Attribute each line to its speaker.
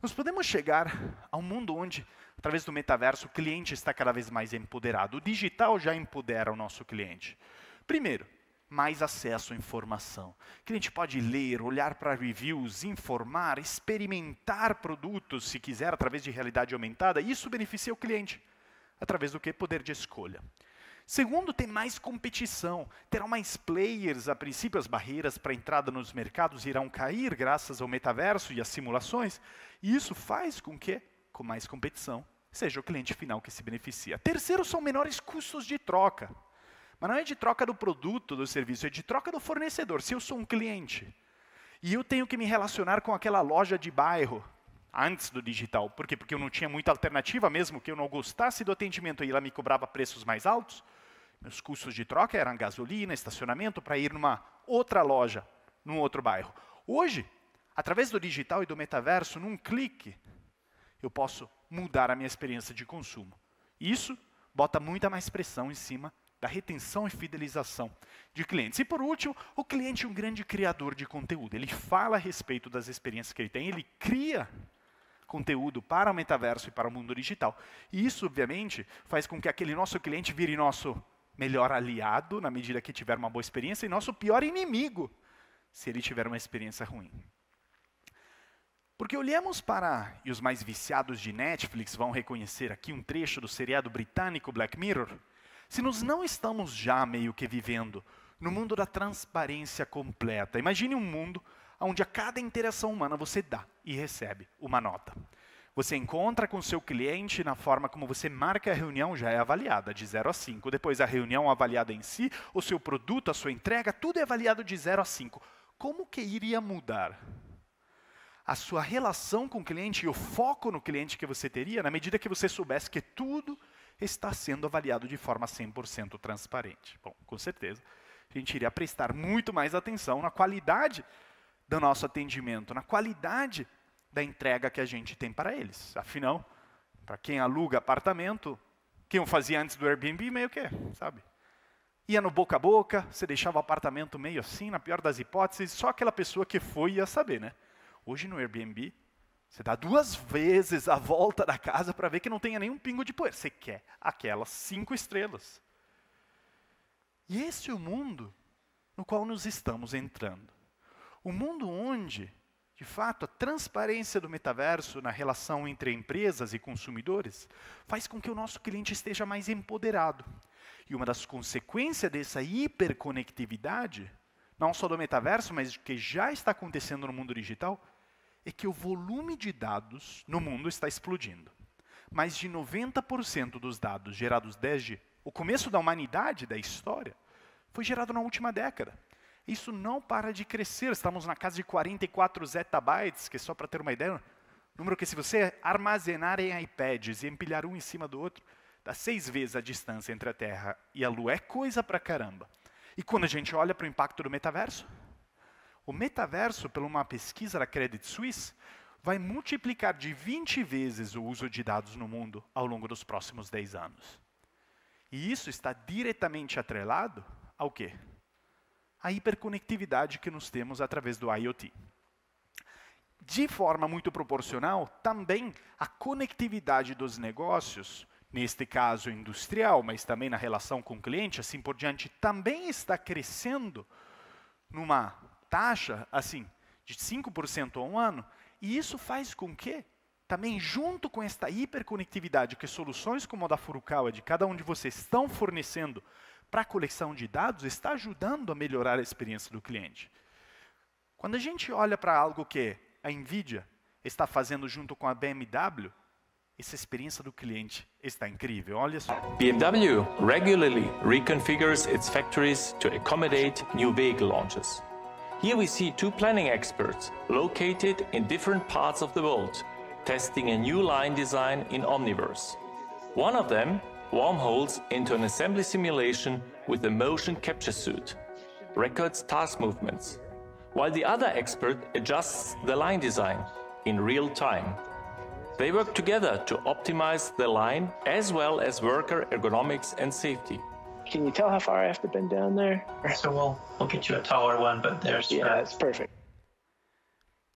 Speaker 1: Nós podemos chegar a um mundo onde, através do metaverso, o cliente está cada vez mais empoderado. O digital já empodera o nosso cliente. Primeiro, mais acesso à informação. O cliente pode ler, olhar para reviews, informar, experimentar produtos, se quiser, através de realidade aumentada. Isso beneficia o cliente, através do que? Poder de escolha. Segundo, tem mais competição, Terão mais players. A princípio, as barreiras para entrada nos mercados irão cair graças ao metaverso e às simulações. E isso faz com que, com mais competição, seja o cliente final que se beneficia. Terceiro, são menores custos de troca. Mas não é de troca do produto, do serviço, é de troca do fornecedor. Se eu sou um cliente e eu tenho que me relacionar com aquela loja de bairro, antes do digital. Por quê? Porque eu não tinha muita alternativa, mesmo que eu não gostasse do atendimento e ela me cobrava preços mais altos. Meus custos de troca eram gasolina, estacionamento para ir numa outra loja, num outro bairro. Hoje, através do digital e do metaverso, num clique, eu posso mudar a minha experiência de consumo. Isso bota muita mais pressão em cima da retenção e fidelização de clientes. E por último, o cliente é um grande criador de conteúdo. Ele fala a respeito das experiências que ele tem, ele cria conteúdo para o metaverso e para o mundo digital. E isso, obviamente, faz com que aquele nosso cliente vire nosso melhor aliado na medida que tiver uma boa experiência e nosso pior inimigo se ele tiver uma experiência ruim. Porque olhamos para, e os mais viciados de Netflix vão reconhecer aqui um trecho do seriado britânico Black Mirror, se nós não estamos já meio que vivendo no mundo da transparência completa. Imagine um mundo onde a cada interação humana você dá e recebe uma nota. Você encontra com o seu cliente na forma como você marca a reunião já é avaliada de 0 a 5. Depois a reunião avaliada em si, o seu produto, a sua entrega, tudo é avaliado de 0 a 5. Como que iria mudar? A sua relação com o cliente e o foco no cliente que você teria na medida que você soubesse que tudo está sendo avaliado de forma 100% transparente. Bom, com certeza, a gente iria prestar muito mais atenção na qualidade do nosso atendimento, na qualidade da entrega que a gente tem para eles. Afinal, para quem aluga apartamento, quem o fazia antes do Airbnb, meio que, sabe? Ia no boca a boca, você deixava o apartamento meio assim, na pior das hipóteses, só aquela pessoa que foi ia saber, né? Hoje no Airbnb, você dá duas vezes a volta da casa para ver que não tenha nenhum pingo de poeira. Você quer aquelas cinco estrelas. E esse é o mundo no qual nos estamos entrando. O mundo onde de fato, a transparência do metaverso na relação entre empresas e consumidores faz com que o nosso cliente esteja mais empoderado. E uma das consequências dessa hiperconectividade, não só do metaverso, mas que já está acontecendo no mundo digital, é que o volume de dados no mundo está explodindo. Mais de 90% dos dados gerados desde o começo da humanidade, da história, foi gerado na última década. Isso não para de crescer. Estamos na casa de 44 zettabytes, que é só para ter uma ideia, número que se você armazenar em iPads e empilhar um em cima do outro, dá seis vezes a distância entre a Terra e a Lua. É coisa para caramba. E quando a gente olha para o impacto do metaverso, o metaverso, por uma pesquisa da Credit Suisse, vai multiplicar de 20 vezes o uso de dados no mundo ao longo dos próximos 10 anos. E isso está diretamente atrelado ao quê? a hiperconectividade que nós temos através do IoT. De forma muito proporcional, também a conectividade dos negócios, neste caso industrial, mas também na relação com o cliente, assim por diante, também está crescendo numa taxa assim de 5% ao um ano, e isso faz com que também junto com esta hiperconectividade que soluções como a da Furukawa de cada um de vocês estão fornecendo para a coleção de dados está ajudando a melhorar a experiência do cliente. Quando a gente olha para algo que a NVIDIA está fazendo junto com a BMW, essa experiência do cliente está incrível. Olha só.
Speaker 2: BMW regularly reconfigures its factories to accommodate new vehicle launches. Here we see two planning experts located in different parts of the world testing a new line design in Omniverse. One of them wormholes into an assembly simulation with a motion capture suit, records task movements, while the other expert adjusts the line design in real time. They work together to optimize the line as well as worker ergonomics and safety. Can you tell how far I have to bend down there? So we'll, we'll get you a taller one, but there's. Yeah, it's perfect.